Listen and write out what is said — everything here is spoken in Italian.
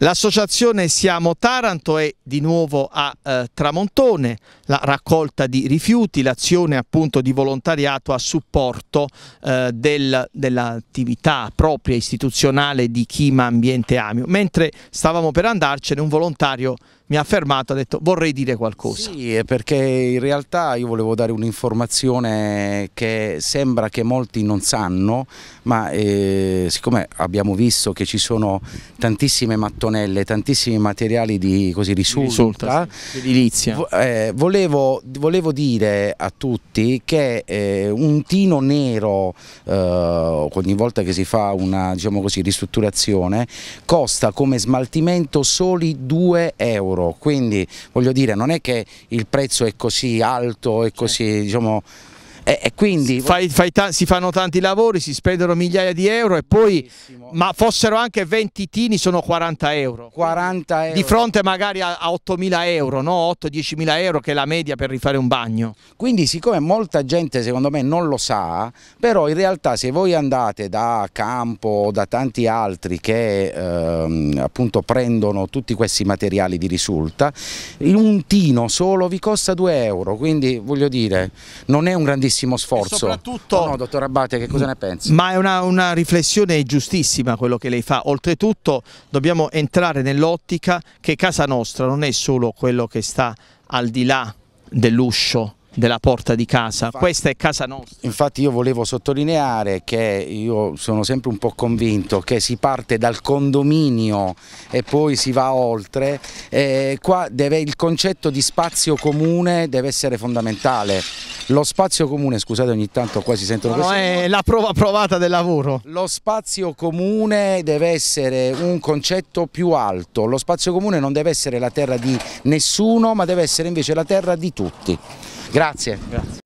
L'associazione Siamo Taranto è di nuovo a eh, Tramontone, la raccolta di rifiuti, l'azione appunto di volontariato a supporto eh, del, dell'attività propria istituzionale di Chima Ambiente Amio. Mentre stavamo per andarcene un volontario mi ha fermato, ha detto vorrei dire qualcosa. Sì, perché in realtà io volevo dare un'informazione che sembra che molti non sanno, ma eh, siccome abbiamo visto che ci sono tantissime mattonelle, tantissimi materiali di così risulta, risulta sì. edilizia. Vo eh, volevo, volevo, dire a tutti che eh, un tino nero eh, ogni volta che si fa una diciamo così, ristrutturazione costa come smaltimento soli 2 euro euro, quindi voglio dire non è che il prezzo è così alto, è così diciamo e, eh, e eh, quindi... Fai, fai si fanno tanti lavori, si spendono migliaia di euro e poi... Bellissimo. Ma fossero anche 20 tini sono 40 euro. 40 euro. Di fronte magari a, a 8.000 euro, no? 8-10.000 euro che è la media per rifare un bagno. Quindi siccome molta gente secondo me non lo sa, però in realtà se voi andate da Campo o da tanti altri che ehm, appunto prendono tutti questi materiali di risulta, un tino solo vi costa 2 euro, quindi voglio dire non è un grandissimo grandissimo sforzo. E soprattutto... Oh no, dottor Abbate, che cosa ne pensi? Ma è una, una riflessione giustissima quello che lei fa. Oltretutto dobbiamo entrare nell'ottica che casa nostra non è solo quello che sta al di là dell'uscio della porta di casa, infatti, questa è casa nostra. Infatti io volevo sottolineare che io sono sempre un po' convinto che si parte dal condominio e poi si va oltre, eh, qua deve, il concetto di spazio comune deve essere fondamentale lo spazio comune, scusate ogni tanto qua si sentono no, queste... No, è la prova provata del lavoro. Lo spazio comune deve essere un concetto più alto, lo spazio comune non deve essere la terra di nessuno ma deve essere invece la terra di tutti. Grazie. Grazie.